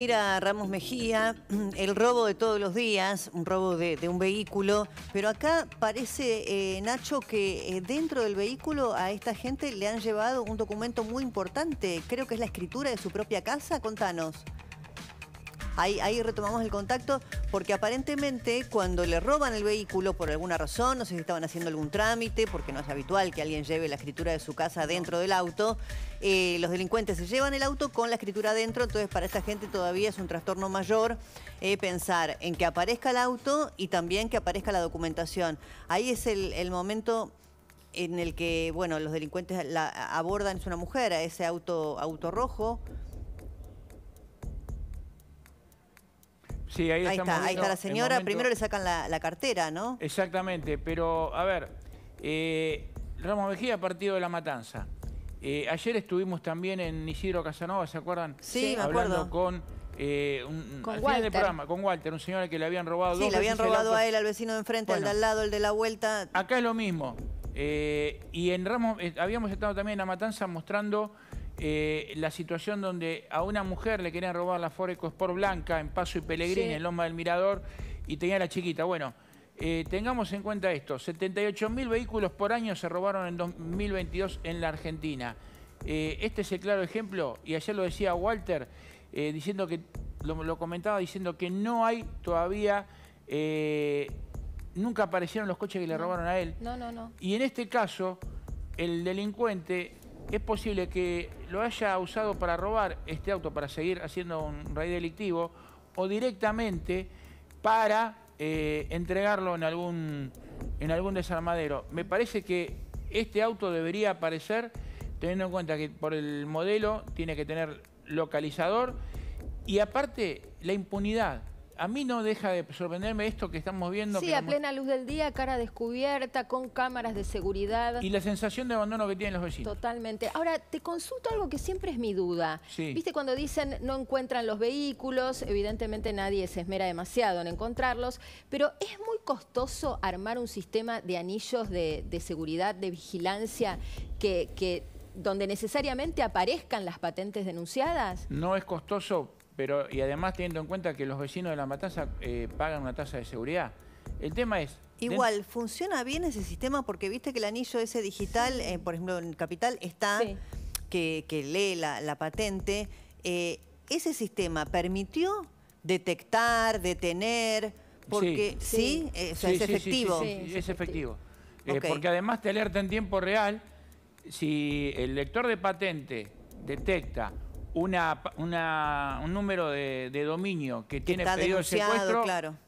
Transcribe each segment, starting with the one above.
Mira, Ramos Mejía, el robo de todos los días, un robo de, un vehículo, pero acá parece, eh, Nacho, que eh, dentro del vehículo a esta gente le han llevado un documento muy importante, creo que es la escritura de su propia casa, contanos. Ahí, retomamos el contacto porque aparentemente cuando le roban el vehículo por alguna razón, no sé si estaban haciendo algún trámite, porque no es habitual que alguien lleve la escritura de su casa dentro del auto, eh, los delincuentes se llevan el auto con la escritura dentro, entonces para esta gente todavía es un trastorno mayor eh, pensar en que aparezca el auto y también que aparezca la documentación. Ahí es el, momento en el que, bueno, los delincuentes abordan, es una mujer, a ese auto, auto rojo, Sí, ahí, está, ahí está la señora. Primero le sacan la, cartera, ¿no? Exactamente, pero a ver, eh, Ramos Mejía, partido de la matanza. Eh, ayer estuvimos también en Isidro Casanova, ¿se acuerdan? Sí, me acuerdo. con... Eh, con Walter. programa, con Walter, un señor que le habían robado Sí, le habían robado a él, al vecino de enfrente, al de al lado, el de la vuelta. Acá es lo mismo. y en Ramos, habíamos estado también en La Matanza mostrando eh, la situación donde a una mujer le querían robar la Ford Sport blanca en Paso y Pellegrini, en Loma del Mirador, y tenía la chiquita. Bueno, eh, tengamos en cuenta esto, 78 mil vehículos por año se robaron en 2022 en la Argentina. Eh, este es el claro ejemplo, y ayer lo decía Walter, diciendo que lo, lo, comentaba diciendo que no hay todavía nunca aparecieron los coches que le robaron a él. No, no, no. Y en este caso, el delincuente es posible que lo haya usado para robar este auto, para seguir haciendo un raid delictivo, o directamente para eh, entregarlo en algún, en algún desarmadero. Me parece que este auto debería aparecer, teniendo en cuenta que por el modelo tiene que tener localizador y aparte la impunidad a mí no deja de sorprenderme esto que estamos viendo. Sí, a plena luz del día, cara descubierta, con cámaras de seguridad. Y la sensación de abandono que tienen los vecinos. Totalmente. Ahora, te consulto algo que siempre es mi duda. Viste, cuando dicen no encuentran los vehículos, evidentemente nadie se esmera demasiado en encontrarlos, pero es muy costoso armar un sistema de anillos de, seguridad, de vigilancia, donde necesariamente aparezcan las patentes denunciadas. No es costoso pero y además teniendo en cuenta que los vecinos de La Matanza eh, pagan una tasa de seguridad. El tema es... Igual, ¿funciona bien ese sistema? Porque viste que el anillo ese digital, eh, por ejemplo, en Capital está, que, lee la, patente. Eh, ¿Ese sistema permitió detectar, detener? Porque, ¿sí? ¿sí? es efectivo. Sí, es efectivo. Porque además te alerta en tiempo real si el lector de patente detecta un número de, dominio que, tiene pedido de secuestro,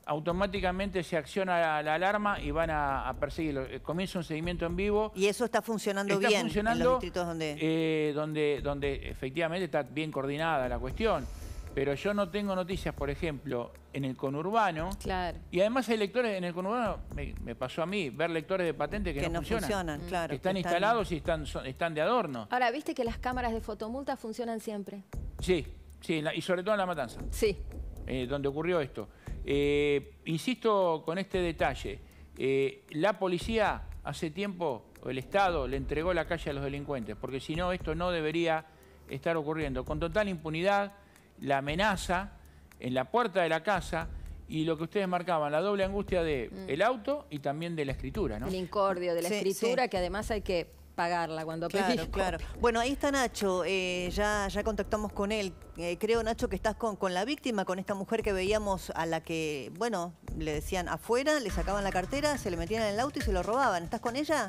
automáticamente se acciona la, alarma y van a, a perseguirlo. Eh, comienza un seguimiento en vivo. Y eso está funcionando bien en los distritos donde... Eh, donde... Donde efectivamente está bien coordinada la cuestión. Pero yo no tengo noticias, por ejemplo, en el conurbano. Claro. Y además hay lectores en el conurbano, me, pasó a mí, ver lectores de patente que, no, funcionan. Mm. claro, que están instalados y están, están de adorno. Ahora, viste que las cámaras de fotomulta funcionan siempre. Sí, sí, y sobre todo en La Matanza. Sí. Eh, donde ocurrió esto. Eh, insisto con este detalle. Eh, la policía hace tiempo, o el Estado, le entregó la calle a los delincuentes, porque si no, esto no debería estar ocurriendo. Con total impunidad la amenaza en la puerta de la casa y lo que ustedes marcaban, la doble angustia de mm. el auto y también de la escritura, ¿no? El incordio de la escritura, que además hay que pagarla cuando claro, Claro, Bueno, ahí está Nacho, eh, ya, ya contactamos con él. Eh, creo, Nacho, que estás con, con la víctima, con esta mujer que veíamos a la que, bueno, le decían afuera, le sacaban la cartera, se le metían en el auto y se lo robaban. ¿Estás con ella?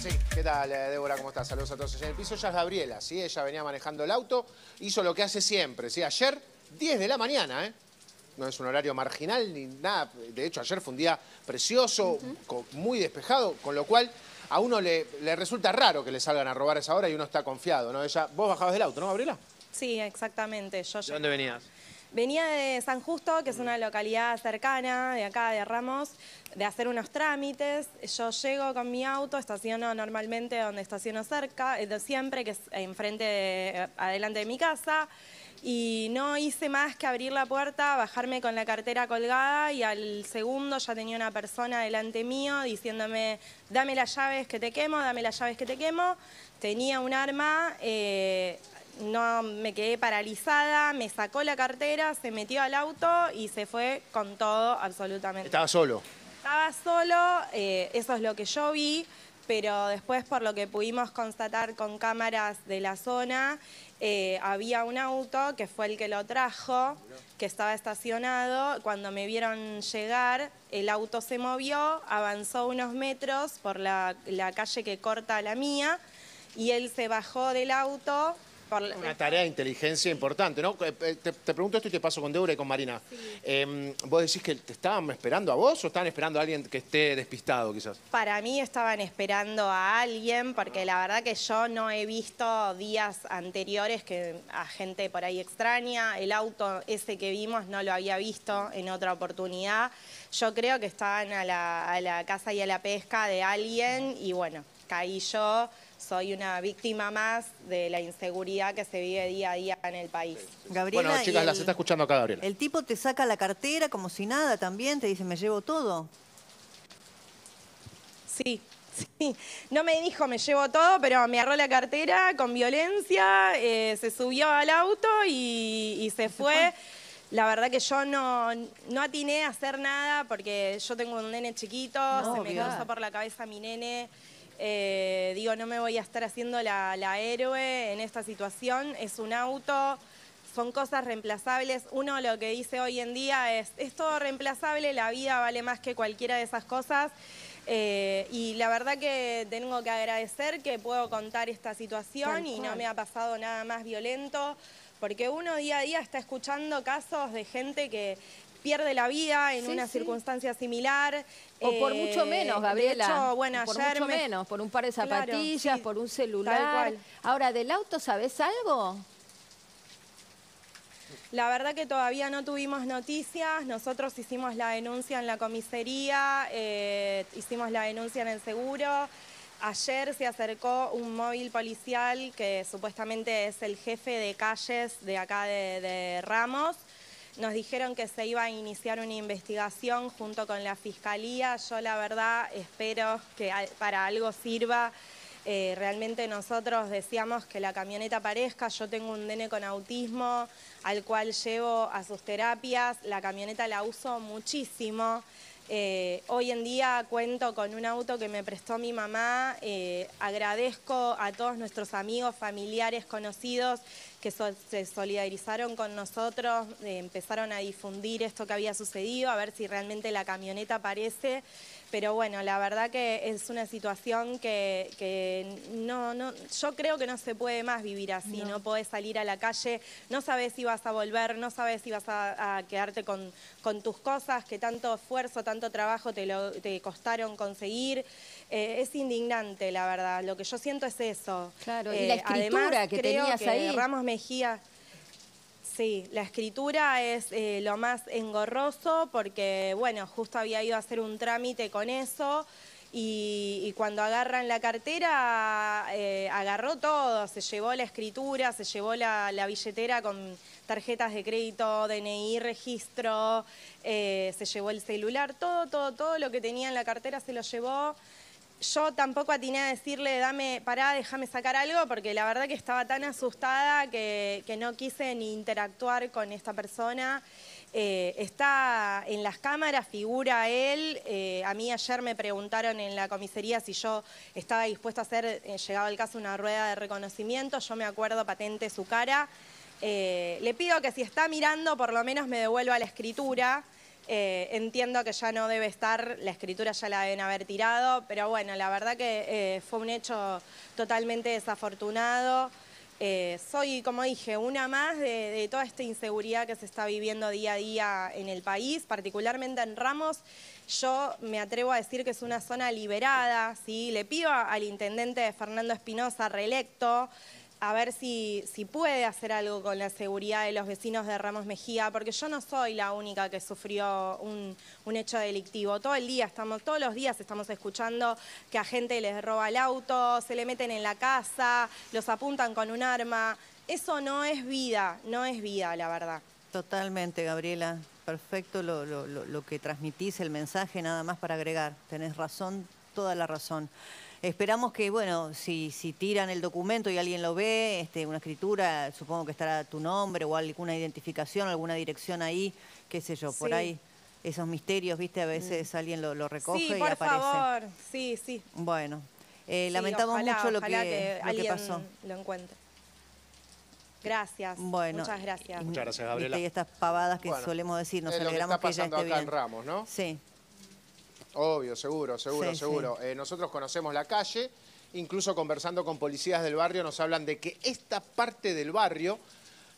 Sí, ¿qué tal, eh, Débora? ¿Cómo estás? Saludos a todos. En el piso ya es Gabriela, ¿sí? Ella venía manejando el auto, hizo lo que hace siempre, ¿sí? Ayer, 10 de la mañana, ¿eh? No es un horario marginal ni nada. De hecho, ayer fue un día precioso, muy despejado, con lo cual a uno le, resulta raro que le salgan a robar esa hora y uno está confiado, ¿no? Ella, vos bajabas del auto, ¿no, Gabriela? Sí, exactamente. Yo ¿De dónde venías? Venía de San Justo, que es una localidad cercana, de acá, de Ramos, de hacer unos trámites. Yo llego con mi auto, estaciono normalmente donde estaciono cerca, eh, de siempre, que es enfrente, adelante de mi casa. Y no hice más que abrir la puerta, bajarme con la cartera colgada y al segundo ya tenía una persona delante mío diciéndome, dame las llaves que te quemo, dame las llaves que te quemo. Tenía un arma, eh, no me quedé paralizada, me sacó la cartera, se metió al auto y se fue con todo absolutamente. ¿Estaba solo? Estaba solo, eh, eso es lo que yo vi, pero después por lo que pudimos constatar con cámaras de la zona, eh, había un auto que fue el que lo trajo, que estaba estacionado. Cuando me vieron llegar, el auto se movió, avanzó unos metros por la calle que corta la mía y él se bajó del auto, una tarea de inteligencia importante, ¿no? Eh, eh, te, pregunto esto y te paso con Deura y con Marina. Em, ¿Vos decís que te estaban esperando a vos o estaban esperando a alguien que esté despistado quizás? Para mí estaban esperando a alguien porque la verdad que yo no he visto días anteriores que a gente por ahí extraña. El auto ese que vimos no lo había visto en otra oportunidad. Yo creo que estaban a la, a la casa y a la pesca de alguien y bueno, caí yo, soy una víctima más de la inseguridad que se vive día a día en el país. Gabriela, bueno, chicas, las está escuchando acá, Gabriela. El tipo te saca la cartera como si nada también, te dice, me llevo todo. Sí, sí. No me dijo, me llevo todo, pero me agarró la cartera con violencia, eh, se subió al auto y, se, fue. La verdad que yo no, no atiné a hacer nada porque yo tengo un nene chiquito, se me cruzó por la cabeza mi nene. Eh, digo, no me voy a estar haciendo la, héroe en esta situación. Es un auto, son cosas reemplazables. Uno lo que dice hoy en día es, es todo reemplazable, la vida vale más que cualquiera de esas cosas. Eh, y la verdad que tengo que agradecer que puedo contar esta situación y no me ha pasado nada más violento porque uno día a día está escuchando casos de gente que, pierde la vida en una circunstancia similar. O por eh, mucho menos, Gabriela. bueno, por mucho menos, por un par de zapatillas, por un celular. Ahora, ¿del auto sabes algo? La verdad que todavía no tuvimos noticias, nosotros hicimos la denuncia en la comisaría, eh, hicimos la denuncia en el seguro, Ayer se acercó un móvil policial que supuestamente es el jefe de calles de acá de Ramos. Nos dijeron que se iba a iniciar una investigación junto con la Fiscalía. Yo la verdad espero que para algo sirva. Eh, realmente nosotros decíamos que la camioneta parezca, yo tengo un nene con autismo al cual llevo a sus terapias, la camioneta la uso muchísimo. Eh, hoy en día cuento con un auto que me prestó mi mamá. Eh, agradezco a todos nuestros amigos, familiares, conocidos que se solidarizaron con nosotros, eh, empezaron a difundir esto que había sucedido, a ver si realmente la camioneta aparece pero bueno, la verdad que es una situación que, no, no, yo creo que no se puede más vivir así, no, puedes podés salir a la calle, no sabes si vas a volver, no sabes si vas a, quedarte con, tus cosas, que tanto esfuerzo, tanto trabajo te, te costaron conseguir. Eh, es indignante, la verdad, lo que yo siento es eso. Claro, y eh, la escritura además, que creo tenías que ahí. Ramos Mejía... Sí, la escritura es eh, lo más engorroso porque, bueno, justo había ido a hacer un trámite con eso y, cuando agarran la cartera, eh, agarró todo, se llevó la escritura, se llevó la, billetera con tarjetas de crédito, DNI, registro, eh, se llevó el celular, todo, todo, todo lo que tenía en la cartera se lo llevó yo tampoco atiné a decirle, dame, pará, déjame sacar algo, porque la verdad que estaba tan asustada que, no quise ni interactuar con esta persona. Eh, está en las cámaras, figura él. Eh, a mí ayer me preguntaron en la comisaría si yo estaba dispuesta a hacer, eh, llegado el caso, una rueda de reconocimiento. Yo me acuerdo patente su cara. le pido que si está mirando, por lo menos me devuelva la escritura. Eh, entiendo que ya no debe estar, la escritura ya la deben haber tirado, pero bueno, la verdad que eh, fue un hecho totalmente desafortunado. Eh, soy, como dije, una más de, toda esta inseguridad que se está viviendo día a día en el país, particularmente en Ramos. Yo me atrevo a decir que es una zona liberada, ¿sí? Le pido al intendente Fernando Espinosa, reelecto, a ver si, puede hacer algo con la seguridad de los vecinos de Ramos Mejía, porque yo no soy la única que sufrió un, hecho delictivo. Todo el día estamos, todos los días estamos escuchando que a gente les roba el auto, se le meten en la casa, los apuntan con un arma. Eso no es vida, no es vida, la verdad. Totalmente, Gabriela. Perfecto lo, lo que transmitís, el mensaje, nada más para agregar. Tenés razón, toda la razón. Esperamos que, bueno, si, si tiran el documento y alguien lo ve, este, una escritura, supongo que estará tu nombre o alguna identificación, alguna dirección ahí, qué sé yo, por ahí esos misterios, ¿viste? A mm. veces alguien lo, recoge sí, por Favor. Sí, sí. Bueno, eh, lamentamos mucho lo, que, que pasó. Lo encuentre. Gracias. Bueno, muchas gracias. Muchas gracias, Gabriela. Y estas pavadas que solemos decir, nos alegramos que, está pasando acá En Ramos, ¿no? Sí. Obvio, seguro, seguro, seguro. Eh, nosotros conocemos la calle, incluso conversando con policías del barrio nos hablan de que esta parte del barrio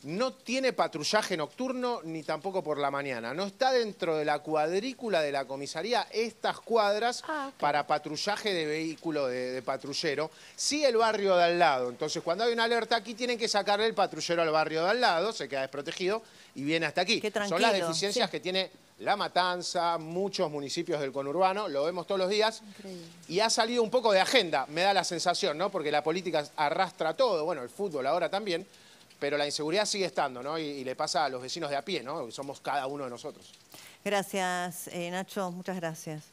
no tiene patrullaje nocturno ni tampoco por la mañana. No está dentro de la cuadrícula de la comisaría estas cuadras ah, para patrullaje de vehículo de, patrullero. Sí el barrio de al lado. Entonces cuando hay una alerta aquí tienen que sacarle el patrullero al barrio de al lado, se queda desprotegido y viene hasta aquí. Son las deficiencias que tiene la Matanza, muchos municipios del conurbano, lo vemos todos los días. Y ha salido un poco de agenda, me da la sensación, ¿no? Porque la política arrastra todo, bueno, el fútbol ahora también, pero la inseguridad sigue estando, ¿no? Y, le pasa a los vecinos de a pie, ¿no? Somos cada uno de nosotros. Gracias, eh, Nacho, muchas gracias.